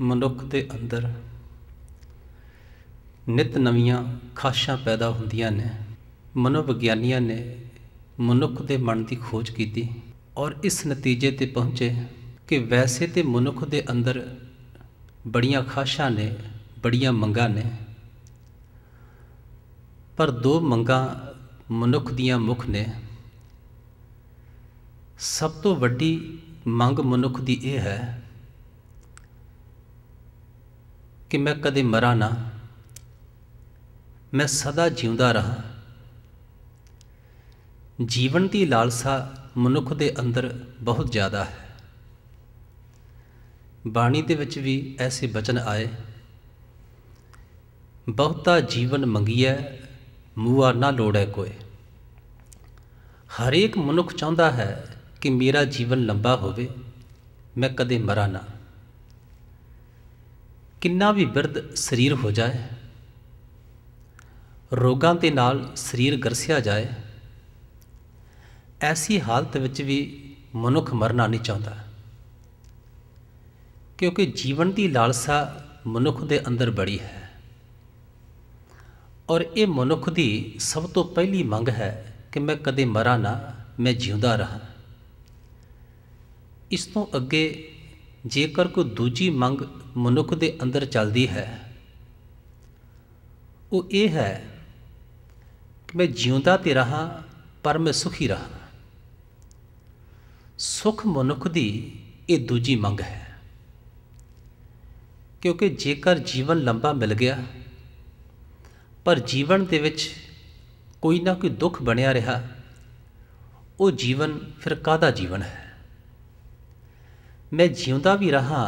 ਮਨੁੱਖ ਦੇ ਅੰਦਰ ਨਿਤ ਨਵੀਆਂ ਖਾਸ਼ਾਂ ਪੈਦਾ ਹੁੰਦੀਆਂ ਨੇ ਮਨੋਵਿਗਿਆਨੀਆਂ ਨੇ ਮਨੁੱਖ ਦੇ ਮਨ ਦੀ ਖੋਜ ਕੀਤੀ ਔਰ ਇਸ ਨਤੀਜੇ ਤੇ ਪਹੁੰਚੇ ਕਿ ਵੈਸੇ ਤੇ ਮਨੁੱਖ ਦੇ ਅੰਦਰ ਬੜੀਆਂ ਖਾਸ਼ਾਂ ਨੇ ਬੜੀਆਂ ਮੰਗਾਂ ਨੇ ਪਰ ਦੋ ਮੰਗਾਂ ਮਨੁੱਖ ਦੀਆਂ ਮੁੱਖ ਨੇ ਸਭ ਤੋਂ ਵੱਡੀ ਮੰਗ ਮਨੁੱਖ ਦੀ ਇਹ ਹੈ ਕਿ ਮੈਂ ਕਦੇ ਮਰਾਂ ਨਾ ਮੈਂ ਸਦਾ ਜਿਉਂਦਾ ਰਹਾ ਜੀਵਨ ਦੀ ਲਾਲਸਾ ਮਨੁੱਖ ਦੇ ਅੰਦਰ ਬਹੁਤ ਜ਼ਿਆਦਾ ਹੈ ਬਾਣੀ ਦੇ ਵਿੱਚ ਵੀ ਐਸੇ ਬਚਨ ਆਏ ਬਹੁਤਾ ਜੀਵਨ ਮੰਗੀਐ ਮੂਆ ਨਾ ਲੋੜੈ ਕੋਏ ਹਰੇਕ ਮਨੁੱਖ ਚਾਹੁੰਦਾ ਹੈ ਕਿ ਮੇਰਾ ਜੀਵਨ ਲੰਬਾ ਹੋਵੇ ਮੈਂ ਕਦੇ ਮਰਾਂ ਨਾ ਕਿੰਨਾ ਵੀ ਬਿਰਧ ਸਰੀਰ ਹੋ ਜਾਏ ਰੋਗਾਂ ਦੇ ਨਾਲ ਸਰੀਰ ਗਰਸਿਆ ਜਾਏ ਐਸੀ ਹਾਲਤ ਵਿੱਚ ਵੀ ਮਨੁੱਖ ਮਰਨਾ ਨਹੀਂ ਚਾਹੁੰਦਾ ਕਿਉਂਕਿ ਜੀਵਨ ਦੀ ਲਾਲਸਾ ਮਨੁੱਖ ਦੇ ਅੰਦਰ ਬੜੀ ਹੈ ਔਰ ਇਹ ਮਨੁੱਖ ਦੀ ਸਭ ਤੋਂ ਪਹਿਲੀ ਮੰਗ ਹੈ ਕਿ ਮੈਂ ਕਦੇ ਮਰਾਂ ਨਾ ਮੈਂ ਜਿਉਂਦਾ ਰਹਾ ਇਸ ਤੋਂ ਅੱਗੇ ਜੇਕਰ ਕੋਈ ਦੂਜੀ ਮੰਗ ਮਨੁੱਖ ਦੇ ਅੰਦਰ ਚੱਲਦੀ ਹੈ ਉਹ ਇਹ ਹੈ ਕਿ ਮੈਂ ਜਿਉਂਦਾ ਤੇ ਰਹਾ ਪਰ ਮੈਂ ਸੁਖੀ ਰਹਾ ਸੁਖ ਮਨੁੱਖ ਦੀ ਇਹ ਦੂਜੀ ਮੰਗ ਹੈ ਕਿਉਂਕਿ ਜੇਕਰ ਜੀਵਨ ਲੰਬਾ ਮਿਲ ਗਿਆ ਪਰ ਜੀਵਨ ਦੇ ਵਿੱਚ ਕੋਈ ਨਾ ਕੋਈ ਦੁੱਖ ਬਣਿਆ ਰਿਹਾ ਉਹ ਜੀਵਨ ਫਿਰ ਕਾਦਾ ਜੀਵਨ ਹੈ ਮੈਂ ਜਿਉਂਦਾ ਵੀ ਰਹਾ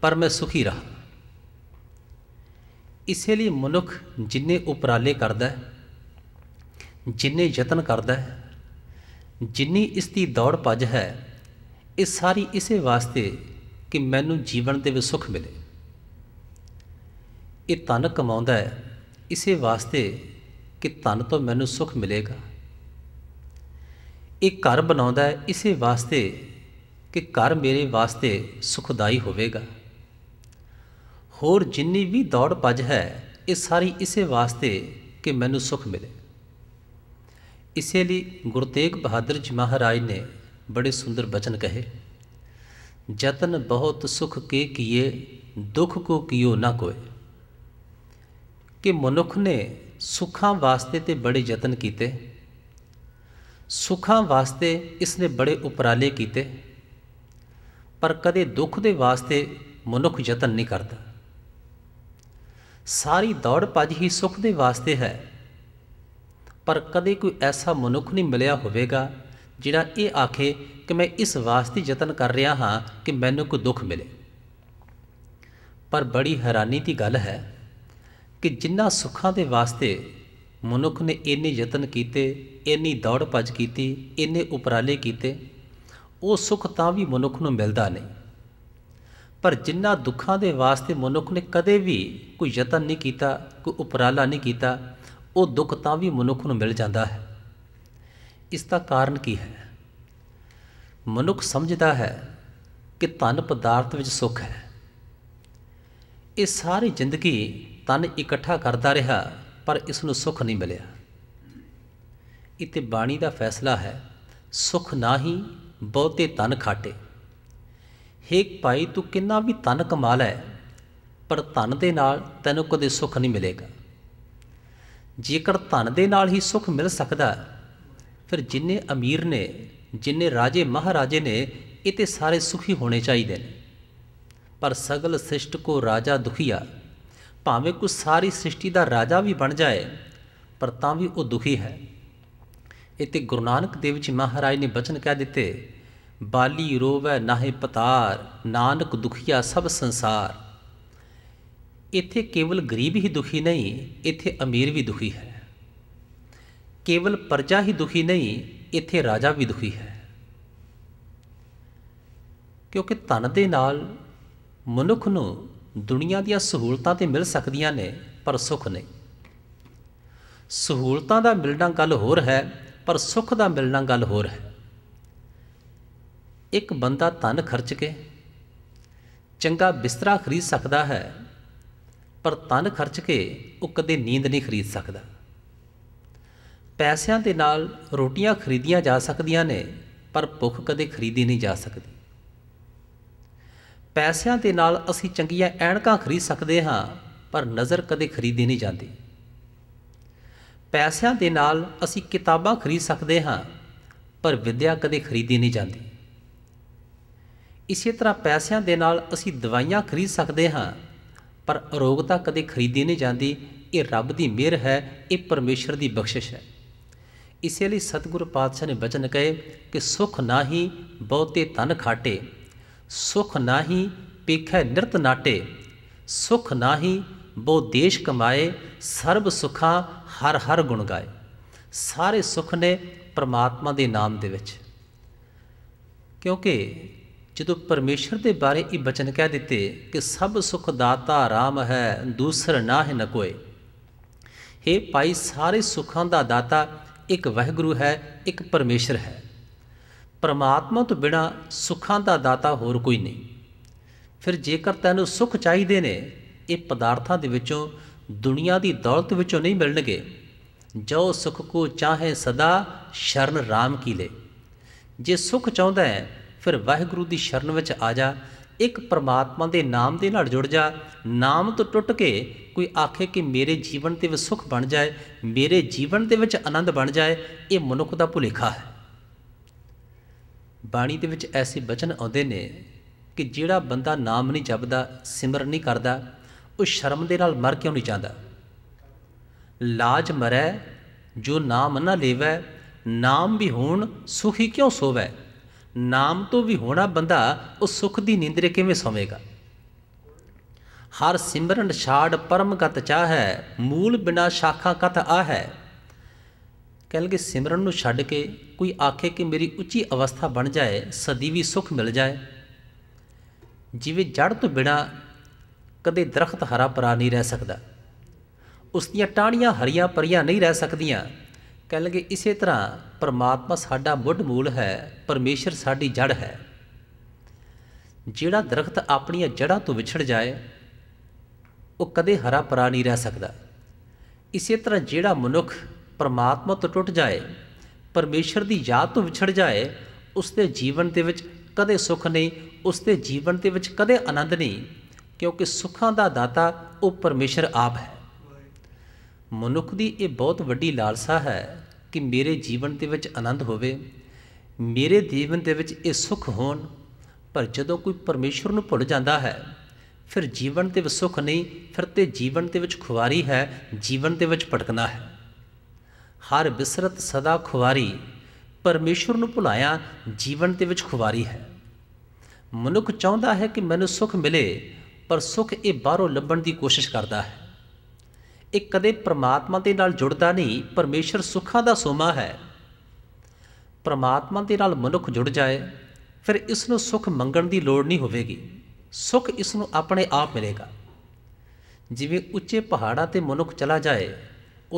ਪਰ ਮੈਂ ਸੁਖੀ ਰਹਾ ਇਸੇ ਲਈ ਮਨੁੱਖ ਜਿੰਨੇ ਉਪਰਾਲੇ ਕਰਦਾ ਹੈ ਜਿੰਨੇ ਯਤਨ ਕਰਦਾ ਹੈ ਜਿੰਨੀ ਇਸ ਦੀ ਦੌੜ ਭੱਜ ਹੈ ਇਹ ਸਾਰੀ ਇਸੇ ਵਾਸਤੇ ਕਿ ਮੈਨੂੰ ਜੀਵਨ ਦੇ ਵਿੱਚ ਸੁਖ ਮਿਲੇ ਇਹ ਧਨ ਕਮਾਉਂਦਾ ਹੈ ਇਸੇ ਵਾਸਤੇ ਕਿ ਧਨ ਤੋਂ ਮੈਨੂੰ ਸੁਖ ਮਿਲੇਗਾ ਇਹ ਘਰ ਬਣਾਉਂਦਾ ਹੈ ਇਸੇ ਵਾਸਤੇ ਕਿ ਘਰ ਮੇਰੇ ਵਾਸਤੇ ਸੁਖਦਾਈ ਹੋਵੇਗਾ ਹੋਰ ਜਿੰਨੀ ਵੀ ਦੌੜ ਭੱਜ ਹੈ ਇਹ ਸਾਰੀ ਇਸੇ ਵਾਸਤੇ ਕਿ ਮੈਨੂੰ ਸੁਖ ਮਿਲੇ ਇਸੇ ਲਈ ਗੁਰਤੇਗ ਬਹਾਦਰ ਜੀ ਮਹਾਰਾਜ ਨੇ ਬੜੇ ਸੁੰਦਰ ਬਚਨ ਕਹੇ ਜਤਨ ਬਹੁਤ ਸੁਖ ਕੇ ਕੀਏ ਦੁੱਖ ਕੋ ਕੀਓ ਨਾ ਕੋਏ ਕਿ ਮਨੁੱਖ ਨੇ ਸੁੱਖਾਂ ਵਾਸਤੇ ਤੇ ਬੜੇ ਯਤਨ ਕੀਤੇ ਸੁੱਖਾਂ ਵਾਸਤੇ ਇਸ ਨੇ ਬੜੇ ਉਪਰਾਲੇ ਕੀਤੇ ਪਰ ਕਦੇ ਦੁੱਖ ਦੇ ਵਾਸਤੇ ਮਨੁੱਖ ਯਤਨ ਨਹੀਂ ਕਰਦਾ ਸਾਰੀ ਦੌੜ ਭੱਜ ਹੀ ਸੁੱਖ ਦੇ ਵਾਸਤੇ ਹੈ ਪਰ ਕਦੇ ਕੋਈ ਐਸਾ ਮਨੁੱਖ ਨਹੀਂ ਮਿਲਿਆ ਹੋਵੇਗਾ ਜਿਹੜਾ ਇਹ ਆਖੇ ਕਿ ਮੈਂ ਇਸ ਵਾਸਤੇ ਯਤਨ ਕਰ ਰਿਹਾ ਹਾਂ ਕਿ ਮੈਨੂੰ ਕੋਈ ਦੁੱਖ ਮਿਲੇ ਪਰ ਬੜੀ ਹੈਰਾਨੀ ਦੀ ਗੱਲ ਹੈ ਕਿ ਜਿੰਨਾ ਸੁੱਖਾਂ ਦੇ ਵਾਸਤੇ ਮਨੁੱਖ ਨੇ ਇੰਨੇ ਯਤਨ ਕੀਤੇ ਇੰਨੀ ਦੌੜ ਭੱਜ ਕੀਤੀ ਇੰਨੇ ਉਪਰਾਲੇ ਕੀਤੇ ਉਹ ਸੁੱਖ ਤਾਂ ਵੀ ਮਨੁੱਖ ਨੂੰ ਮਿਲਦਾ ਨਹੀਂ ਪਰ ਜਿੰਨਾ ਦੁੱਖਾਂ ਦੇ ਵਾਸਤੇ ਮਨੁੱਖ ਨੇ ਕਦੇ ਵੀ ਕੋਈ ਯਤਨ ਨਹੀਂ ਕੀਤਾ ਕੋਈ ਉਪਰਾਲਾ ਨਹੀਂ ਕੀਤਾ ਉਹ ਦੁੱਖ ਤਾਂ ਵੀ ਮਨੁੱਖ ਨੂੰ ਮਿਲ ਜਾਂਦਾ ਹੈ ਇਸ ਦਾ ਕਾਰਨ ਕੀ ਹੈ ਮਨੁੱਖ ਸਮਝਦਾ ਹੈ ਕਿ ਧਨ ਪਦਾਰਥ ਵਿੱਚ ਸੁੱਖ ਹੈ ਇਹ ਸਾਰੀ ਜ਼ਿੰਦਗੀ ਤਨ ਇਕੱਠਾ ਕਰਦਾ ਰਿਹਾ ਪਰ ਇਸ ਨੂੰ ਸੁੱਖ ਨਹੀਂ ਮਿਲਿਆ ਇਤੇ ਬਾਣੀ ਦਾ ਫੈਸਲਾ ਹੈ ਸੁਖ ਨਾਹੀ ਬਹੁਤੇ ਤਨ ਖਾਟੇ ਹੇ ਭਾਈ ਤੂੰ ਕਿੰਨਾ ਵੀ ਤਨ ਕਮਾ ਲੈ ਪਰ ਧਨ ਦੇ ਨਾਲ ਤੈਨੂੰ ਕਦੇ ਸੁੱਖ ਨਹੀਂ ਮਿਲੇਗਾ ਜੇਕਰ ਧਨ ਦੇ ਨਾਲ ਹੀ ਸੁੱਖ ਮਿਲ ਸਕਦਾ ਫਿਰ ਜਿੰਨੇ ਅਮੀਰ ਨੇ ਜਿੰਨੇ ਰਾਜੇ ਮਹਾਰਾਜੇ ਨੇ ਇਹ ਤੇ ਸਾਰੇ ਸੁਖੀ ਹੋਣੇ ਚਾਹੀਦੇ ਨੇ ਪਰ ਸਗਲ ਸ੍ਰਿਸ਼ਟ ਕੋ ਰਾਜਾ ਦੁਖੀਆ ਭਾਵੇਂ ਕੋ ਸਾਰੀ ਸ੍ਰਿਸ਼ਟੀ ਦਾ ਰਾਜਾ ਵੀ ਬਣ ਜਾਏ ਪਰ ਤਾਂ ਵੀ ਉਹ ਦੁਖੀ ਹੈ ਇਤੇ ਗੁਰੂ ਨਾਨਕ ਦੇਵ ਜੀ ਮਹਾਰਾਜ ਨੇ ਬਚਨ ਕਹਿ ਦਿੱਤੇ ਬਾਲੀ ਰੋਵੈ ਨਾਹੇ ਪਤਾਰ ਨਾਨਕ ਦੁਖੀਆ ਸਭ ਸੰਸਾਰ ਇੱਥੇ ਕੇਵਲ ਗਰੀਬ ਹੀ ਦੁਖੀ ਨਹੀਂ ਇੱਥੇ ਅਮੀਰ ਵੀ ਦੁਖੀ ਹੈ ਕੇਵਲ ਪਰਜਾ ਹੀ ਦੁਖੀ ਨਹੀਂ ਇੱਥੇ ਰਾਜਾ ਵੀ ਦੁਖੀ ਹੈ ਕਿਉਂਕਿ ਧਨ ਦੇ ਨਾਲ ਮਨੁੱਖ ਨੂੰ ਦੁਨੀਆ ਦੀਆਂ ਸਹੂਲਤਾਂ ਤੇ ਮਿਲ ਸਕਦੀਆਂ ਨੇ ਪਰ ਸੁਖ ਨਹੀਂ ਸਹੂਲਤਾਂ ਦਾ ਮਿਲਣਾ ਗੱਲ ਹੋਰ ਹੈ ਪਰ ਸੁੱਖ ਦਾ ਮਿਲਣਾ ਗੱਲ ਹੋਰ ਹੈ ਇੱਕ ਬੰਦਾ ਧਨ ਖਰਚ ਕੇ ਚੰਗਾ ਬਿਸਤਰਾ ਖਰੀਦ ਸਕਦਾ ਹੈ ਪਰ ਧਨ ਖਰਚ ਕੇ ਉਹ ਕਦੇ ਨੀਂਦ ਨਹੀਂ ਖਰੀਦ ਸਕਦਾ ਪੈਸਿਆਂ ਦੇ ਨਾਲ ਰੋਟੀਆਂ ਖਰੀਦੀਆਂ ਜਾ ਸਕਦੀਆਂ ਨੇ ਪਰ ਭੁੱਖ ਕਦੇ ਖਰੀਦੀ ਨਹੀਂ ਜਾ ਸਕਦੀ ਪੈਸਿਆਂ ਦੇ ਨਾਲ ਅਸੀਂ ਚੰਗੀਆਂ ਐਣਕਾਂ ਖਰੀਦ ਸਕਦੇ ਹਾਂ ਪਰ ਨਜ਼ਰ ਕਦੇ ਖਰੀਦੀ ਨਹੀਂ ਜਾਂਦੀ ਪੈਸਿਆਂ ਦੇ ਨਾਲ ਅਸੀਂ ਕਿਤਾਬਾਂ ਖਰੀਦ ਸਕਦੇ ਹਾਂ ਪਰ ਵਿਦਿਆ ਕਦੇ ਖਰੀਦੀ ਨਹੀਂ ਜਾਂਦੀ ਇਸੇ ਤਰ੍ਹਾਂ ਪੈਸਿਆਂ ਦੇ ਨਾਲ ਅਸੀਂ ਦਵਾਈਆਂ ਖਰੀਦ ਸਕਦੇ ਹਾਂ ਪਰ ਅਰੋਗਤਾ ਕਦੇ ਖਰੀਦੀ ਨਹੀਂ ਜਾਂਦੀ ਇਹ ਰੱਬ ਦੀ ਮਿਹਰ ਹੈ ਇਹ ਪਰਮੇਸ਼ਰ ਦੀ ਬਖਸ਼ਿਸ਼ ਹੈ ਇਸੇ ਲਈ ਸਤਿਗੁਰ ਪਾਤਸ਼ਾਹ ਨੇ ਬਚਨ ਕਹੇ ਕਿ ਸੁਖ ਨਾਹੀ ਬਹੁਤੇ ਤਨ ਖਾਟੇ ਸੁਖ ਨਾਹੀ ਪੇਖੈ ਨਿਰਤ ਨਾਟੇ ਸੁਖ ਨਾਹੀ ਬੋ ਦੇਸ਼ ਕਮਾਏ ਸਰਬ ਸੁਖਾ ਹਰ ਹਰ ਗੁਣ ਗਾਏ ਸਾਰੇ ਸੁਖ ਨੇ ਪ੍ਰਮਾਤਮਾ ਦੇ ਨਾਮ ਦੇ ਵਿੱਚ ਕਿਉਂਕਿ ਜਦੋਂ ਪਰਮੇਸ਼ਰ ਦੇ ਬਾਰੇ ਇਹ ਬਚਨ ਕਹਿ ਦਿੱਤੇ ਕਿ ਸਭ ਸੁਖ ਦਾਤਾ ਰਾਮ ਹੈ ਦੂਸਰ ਨਾ ਹੈ ਨ ਕੋਈ हे ਭਾਈ ਸਾਰੇ ਸੁਖਾਂ ਦਾ ਦਾਤਾ ਇੱਕ ਵਹਿਗੁਰੂ ਹੈ ਇੱਕ ਪਰਮੇਸ਼ਰ ਹੈ ਪਰਮਾਤਮਾ ਤੋਂ ਬਿਨਾ ਸੁਖਾਂ ਦਾ ਦਾਤਾ ਹੋਰ ਕੋਈ ਨਹੀਂ ਫਿਰ ਜੇਕਰ ਤੈਨੂੰ ਸੁਖ ਚਾਹੀਦੇ ਨੇ ਇਹ ਪਦਾਰਥਾਂ ਦੇ ਵਿੱਚੋਂ ਦੁਨੀਆ ਦੀ ਦੌਲਤ ਵਿੱਚੋਂ ਨਹੀਂ ਮਿਲਣਗੇ ਜੋ ਸੁਖ ਕੋ ਚਾਹੇ ਸਦਾ ਸ਼ਰਨ ਰਾਮ ਕੀ ਲੈ ਜੇ ਸੁਖ ਚਾਹੁੰਦਾ ਹੈ ਫਿਰ ਵਾਹਿਗੁਰੂ ਦੀ ਸ਼ਰਨ ਵਿੱਚ ਆ ਜਾ ਇੱਕ ਪਰਮਾਤਮਾ ਦੇ ਨਾਮ ਦੇ ਨਾਲ ਜੁੜ ਜਾ ਨਾਮ ਤੋਂ ਟੁੱਟ ਕੇ ਕੋਈ ਆਖੇ ਕਿ ਮੇਰੇ ਜੀਵਨ ਤੇ ਵਿੱਚ ਸੁਖ ਬਣ ਜਾਏ ਮੇਰੇ ਜੀਵਨ ਦੇ ਵਿੱਚ ਆਨੰਦ ਬਣ ਜਾਏ ਇਹ ਮਨੁੱਖ ਦਾ ਭੁਲੇਖਾ ਹੈ ਬਾਣੀ ਦੇ ਵਿੱਚ ਐਸੇ ਬਚਨ ਆਉਂਦੇ ਨੇ ਕਿ ਜਿਹੜਾ ਬੰਦਾ ਨਾਮ ਨਹੀਂ ਜਪਦਾ ਸਿਮਰਨ ਨਹੀਂ ਕਰਦਾ ਉਹ ਸ਼ਰਮ ਦੇ ਨਾਲ ਮਰ ਕਿਉਂ ਨਹੀਂ ਜਾਂਦਾ ਲਾਜ ਮਰੈ ਜੋ ਨਾਮ ਨਾ ਲੇਵੈ ਨਾਮ ਵੀ ਹੋਣ ਸੁਖੀ ਕਿਉਂ ਸੋਵੈ ਨਾਮ ਤੋਂ ਵੀ ਹੋਣਾ ਬੰਦਾ ਉਹ ਸੁਖ ਦੀ ਨੀਂਦਰੇ ਕਿਵੇਂ ਸੋਵੇਗਾ ਹਰ ਸਿਮਰਨ ਛਾੜ ਪਰਮ ਗਤ ਚਾਹੈ ਮੂਲ ਬਿਨਾ ਸ਼ਾਖਾ ਕਤ ਆਹੈ ਕਹਿ ਲਗੇ ਸਿਮਰਨ ਨੂੰ ਛੱਡ ਕੇ ਕੋਈ ਆਖੇ ਕਿ ਮੇਰੀ ਉੱਚੀ ਅਵਸਥਾ ਬਣ ਜਾਏ ਸਦੀਵੀ ਸੁਖ ਮਿਲ ਜਾਏ ਜਿਵੇਂ ਜੜ ਤੋਂ ਬਿਨਾ ਕਦੇ ਦਰਖਤ ਹਰਾ ਭਰਾ ਨਹੀਂ ਰਹਿ ਸਕਦਾ ਉਸ ਦੀਆਂ ਟਾਹਣੀਆਂ ਹਰੀਆਂ ਪਰੀਆਂ ਨਹੀਂ ਰਹਿ ਸਕਦੀਆਂ ਕਹਿ ਲਗੇ ਇਸੇ ਤਰ੍ਹਾਂ ਪਰਮਾਤਮਾ ਸਾਡਾ ਮੁੱਢ ਮੂਲ ਹੈ ਪਰਮੇਸ਼ਰ ਸਾਡੀ ਜੜ ਹੈ ਜਿਹੜਾ ਦਰਖਤ ਆਪਣੀਆਂ ਜੜਾਂ ਤੋਂ ਵਿਛੜ ਜਾਏ ਉਹ ਕਦੇ ਹਰਾ ਭਰਾ ਨਹੀਂ ਰਹਿ ਸਕਦਾ ਇਸੇ ਤਰ੍ਹਾਂ ਜਿਹੜਾ ਮਨੁੱਖ ਪਰਮਾਤਮਾ ਤੋਂ ਟੁੱਟ ਜਾਏ ਪਰਮੇਸ਼ਰ ਦੀ ਯਾਦ ਤੋਂ ਵਿਛੜ ਜਾਏ ਉਸ ਦੇ ਜੀਵਨ ਦੇ ਵਿੱਚ ਕਦੇ ਸੁੱਖ ਨਹੀਂ ਉਸ ਦੇ ਜੀਵਨ ਦੇ ਵਿੱਚ ਕਦੇ ਆਨੰਦ ਨਹੀਂ ਕਿਉਂਕਿ ਸੁੱਖਾਂ ਦਾ ਦਾਤਾ ਉਹ ਪਰਮੇਸ਼ਰ ਆਪ ਹੈ ਮਨੁੱਖ ਦੀ ਇਹ ਬਹੁਤ ਵੱਡੀ ਲਾਲਸਾ ਹੈ ਕਿ ਮੇਰੇ ਜੀਵਨ ਦੇ ਵਿੱਚ ਆਨੰਦ ਹੋਵੇ ਮੇਰੇ ਜੀਵਨ ਦੇ ਵਿੱਚ ਇਹ ਸੁੱਖ ਹੋਣ ਪਰ ਜਦੋਂ ਕੋਈ ਪਰਮੇਸ਼ਰ ਨੂੰ ਭੁੱਲ ਜਾਂਦਾ ਹੈ ਫਿਰ ਜੀਵਨ ਦੇ ਵਿੱਚ ਸੁੱਖ ਨਹੀਂ ਫਿਰ ਤੇ ਜੀਵਨ ਦੇ ਵਿੱਚ ਖੁਵਾਰੀ ਹੈ ਜੀਵਨ ਦੇ ਵਿੱਚ ਭਟਕਣਾ ਹੈ ਹਰ ਬਿਸਰਤ ਸਦਾ ਖੁਵਾਰੀ ਪਰਮੇਸ਼ਰ ਨੂੰ ਭੁਲਾਇਆ ਜੀਵਨ ਦੇ ਵਿੱਚ ਖੁਵਾਰੀ ਹੈ ਮਨੁੱਖ ਚਾਹੁੰਦਾ ਹੈ ਕਿ ਮੈਨੂੰ ਸੁੱਖ ਮਿਲੇ ਪਰ ਸੁਖ ਇਹ ਬਾਹਰੋਂ ਲੱਭਣ ਦੀ ਕੋਸ਼ਿਸ਼ ਕਰਦਾ ਹੈ ਇਹ ਕਦੇ ਪ੍ਰਮਾਤਮਾ ਦੇ ਨਾਲ ਜੁੜਦਾ ਨਹੀਂ ਪਰਮੇਸ਼ਰ ਸੁੱਖਾਂ ਦਾ ਸੋਮਾ ਹੈ ਪ੍ਰਮਾਤਮਾ ਦੇ ਨਾਲ ਮਨੁੱਖ ਜੁੜ ਜਾਏ ਫਿਰ ਇਸ ਨੂੰ ਸੁਖ ਮੰਗਣ ਦੀ ਲੋੜ ਨਹੀਂ ਹੋਵੇਗੀ ਸੁਖ ਇਸ ਨੂੰ ਆਪਣੇ ਆਪ ਮਿਲੇਗਾ ਜਿਵੇਂ ਉੱਚੇ ਪਹਾੜਾਂ ਤੇ ਮਨੁੱਖ ਚਲਾ ਜਾਏ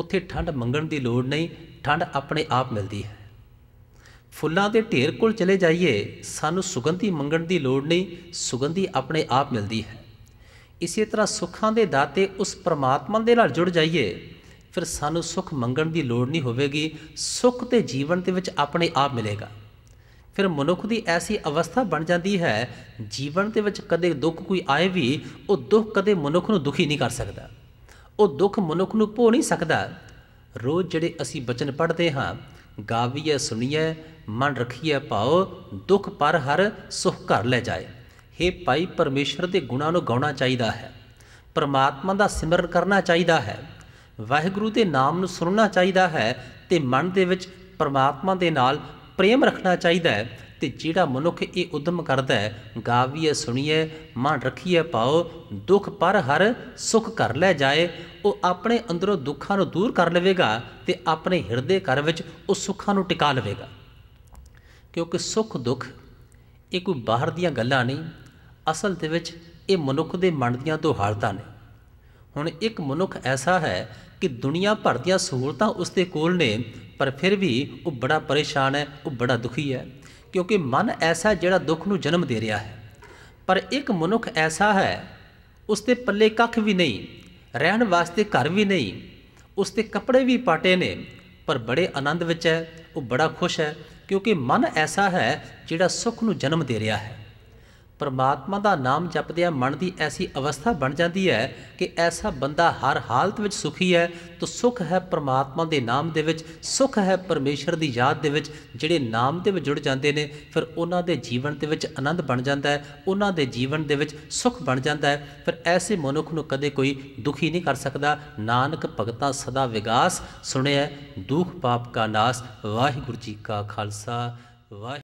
ਉੱਥੇ ਠੰਡ ਮੰਗਣ ਦੀ ਲੋੜ ਨਹੀਂ ਠੰਡ ਆਪਣੇ ਆਪ ਮਿਲਦੀ ਹੈ ਫੁੱਲਾਂ ਦੇ ਢੇਰ ਕੋਲ ਚਲੇ ਜਾਈਏ ਸਾਨੂੰ ਸੁਗੰਧੀ ਮੰਗਣ ਦੀ ਲੋੜ ਨਹੀਂ ਸੁਗੰਧੀ ਆਪਣੇ ਆਪ ਮਿਲਦੀ ਹੈ ਇਸੇ ਤਰ੍ਹਾਂ ਸੁੱਖਾਂ ਦੇ ਦਾਤੇ ਉਸ ਪ੍ਰਮਾਤਮਾ ਦੇ ਨਾਲ ਜੁੜ ਜਾਈਏ ਫਿਰ ਸਾਨੂੰ ਸੁੱਖ ਮੰਗਣ ਦੀ ਲੋੜ ਨਹੀਂ ਹੋਵੇਗੀ ਸੁੱਖ ਤੇ ਜੀਵਨ ਦੇ ਵਿੱਚ ਆਪਣੇ ਆਪ ਮਿਲੇਗਾ ਫਿਰ ਮਨੁੱਖ ਦੀ ਐਸੀ ਅਵਸਥਾ ਬਣ ਜਾਂਦੀ ਹੈ ਜੀਵਨ ਦੇ ਵਿੱਚ ਕਦੇ ਦੁੱਖ ਕੋਈ ਆਏ ਵੀ ਉਹ ਦੁੱਖ ਕਦੇ ਮਨੁੱਖ ਨੂੰ ਦੁਖੀ ਨਹੀਂ ਕਰ ਸਕਦਾ ਉਹ ਦੁੱਖ ਮਨੁੱਖ ਨੂੰ ਭੋ ਨਹੀਂ ਸਕਦਾ ਰੋਜ਼ ਜਿਹੜੇ ਅਸੀਂ ਬਚਨ ਪੜ੍ਹਦੇ ਹਾਂ ਗਾਵੀਏ ਸੁਣੀਏ ਮਨ ਰਖੀਏ ਭਾਉ ਦੁੱਖ ਪਰ ਹਰ ਸੁਖ ਘਰ ਲੈ ਜਾਏ हे ਭਾਈ ਪਰਮੇਸ਼ਰ ਦੇ ਗੁਣਾਂ ਨੂੰ ਗਾਉਣਾ ਚਾਹੀਦਾ ਹੈ ਪਰਮਾਤਮਾ ਦਾ ਸਿਮਰਨ ਕਰਨਾ ਚਾਹੀਦਾ ਹੈ ਵਾਹਿਗੁਰੂ ਦੇ ਨਾਮ ਨੂੰ ਸੁਣਨਾ ਚਾਹੀਦਾ ਹੈ ਤੇ ਮਨ ਦੇ ਵਿੱਚ ਪਰਮਾਤਮਾ ਦੇ ਨਾਲ ਪ੍ਰੇਮ ਰੱਖਣਾ ਚਾਹੀਦਾ ਹੈ ਤੇ ਜਿਹੜਾ ਮਨੁੱਖ ਇਹ ਉਦਮ ਕਰਦਾ ਹੈ ਗਾਵੀਏ ਸੁਣੀਏ ਮਨ ਰੱਖੀਏ ਪਾਓ ਦੁੱਖ ਪਰ ਹਰ ਸੁਖ ਕਰ ਲੈ ਜਾਏ ਉਹ ਆਪਣੇ ਅੰਦਰੋਂ ਦੁੱਖਾਂ ਨੂੰ ਦੂਰ ਕਰ ਲਵੇਗਾ ਤੇ ਆਪਣੇ ਹਿਰਦੇ ਘਰ ਵਿੱਚ ਉਹ ਸੁੱਖਾਂ ਨੂੰ ਟਿਕਾ ਲਵੇਗਾ ਕਿਉਂਕਿ ਸੁੱਖ ਦੁੱਖ ਇਹ ਕੋਈ ਬਾਹਰ ਦੀਆਂ ਗੱਲਾਂ ਨਹੀਂ ਅਸਲ ਦੇ ਵਿੱਚ ਇਹ ਮਨੁੱਖ ਦੇ ਮਨ ਦੀਆਂ ਦੁਹਾਰਤਾਂ ਨੇ ਹੁਣ ਇੱਕ ਮਨੁੱਖ ਐਸਾ ਹੈ ਕਿ ਦੁਨੀਆ ਭਰ ਦੀਆਂ ਸਹੂਲਤਾਂ ਉਸ ਦੇ ਕੋਲ ਨੇ ਪਰ ਫਿਰ ਵੀ ਉਹ ਬੜਾ ਪਰੇਸ਼ਾਨ ਹੈ ਉਹ ਬੜਾ ਦੁਖੀ ਹੈ ਕਿਉਂਕਿ ਮਨ ਐਸਾ ਜਿਹੜਾ ਦੁੱਖ ਨੂੰ ਜਨਮ ਦੇ ਰਿਹਾ ਹੈ ਪਰ ਇੱਕ ਮਨੁੱਖ ਐਸਾ ਹੈ ਉਸ ਦੇ ਪੱਲੇ ਕੱਖ ਵੀ ਨਹੀਂ ਰਹਿਣ ਵਾਸਤੇ ਘਰ ਵੀ ਨਹੀਂ ਉਸ ਦੇ ਕੱਪੜੇ ਵੀ ਪਾਟੇ ਨੇ ਪਰ ਬੜੇ ਆਨੰਦ ਵਿੱਚ ਹੈ ਉਹ ਬੜਾ ਖੁਸ਼ ਹੈ ਕਿਉਂਕਿ ਮਨ ਐਸਾ ਹੈ ਜਿਹੜਾ ਸੁੱਖ ਨੂੰ ਜਨਮ ਦੇ ਰਿਹਾ ਹੈ ਪਰਮਾਤਮਾ ਦਾ ਨਾਮ ਜਪਦਿਆਂ ਮਨ ਦੀ ਐਸੀ ਅਵਸਥਾ ਬਣ ਜਾਂਦੀ ਹੈ ਕਿ ਐਸਾ ਬੰਦਾ ਹਰ ਹਾਲਤ ਵਿੱਚ ਸੁਖੀ ਹੈ ਤੋ ਸੁਖ ਹੈ ਪਰਮਾਤਮਾ ਦੇ ਨਾਮ ਦੇ ਵਿੱਚ ਸੁਖ ਹੈ ਪਰਮੇਸ਼ਰ ਦੀ ਯਾਦ ਦੇ ਵਿੱਚ ਜਿਹੜੇ ਨਾਮ ਦੇ ਵਿੱਚ ਜੁੜ ਜਾਂਦੇ ਨੇ ਫਿਰ ਉਹਨਾਂ ਦੇ ਜੀਵਨ ਦੇ ਵਿੱਚ ਆਨੰਦ ਬਣ ਜਾਂਦਾ ਹੈ ਉਹਨਾਂ ਦੇ ਜੀਵਨ ਦੇ ਵਿੱਚ ਸੁਖ ਬਣ ਜਾਂਦਾ ਹੈ ਫਿਰ ਐਸੇ ਮਨੁੱਖ ਨੂੰ ਕਦੇ ਕੋਈ ਦੁਖੀ ਨਹੀਂ ਕਰ ਸਕਦਾ ਨਾਨਕ ਭਗਤਾਂ ਸਦਾ ਵਿਗਾਸ ਸੁਣਿਆ ਦੁਖ ਪਾਪ ਕਾ ਨਾਸ ਵਾਹਿਗੁਰੂ ਜੀ ਕਾ ਖਾਲਸਾ ਵਾਹਿ